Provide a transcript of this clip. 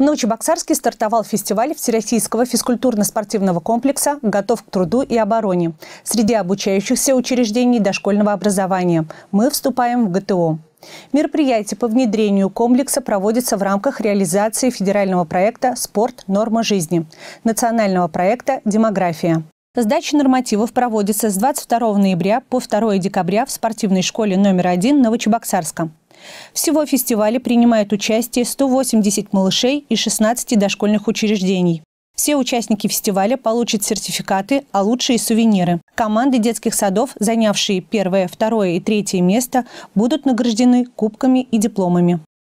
В Новочебоксарске стартовал фестиваль Всероссийского физкультурно-спортивного комплекса «Готов к труду и обороне» среди обучающихся учреждений дошкольного образования. Мы вступаем в ГТО. Мероприятие по внедрению комплекса проводится в рамках реализации федерального проекта «Спорт. Норма жизни», национального проекта «Демография». Сдача нормативов проводится с 22 ноября по 2 декабря в спортивной школе номер один Новочебоксарска. Всего в фестивале принимают участие 180 малышей и 16 дошкольных учреждений. Все участники фестиваля получат сертификаты, а лучшие – сувениры. Команды детских садов, занявшие первое, второе и третье место, будут награждены кубками и дипломами.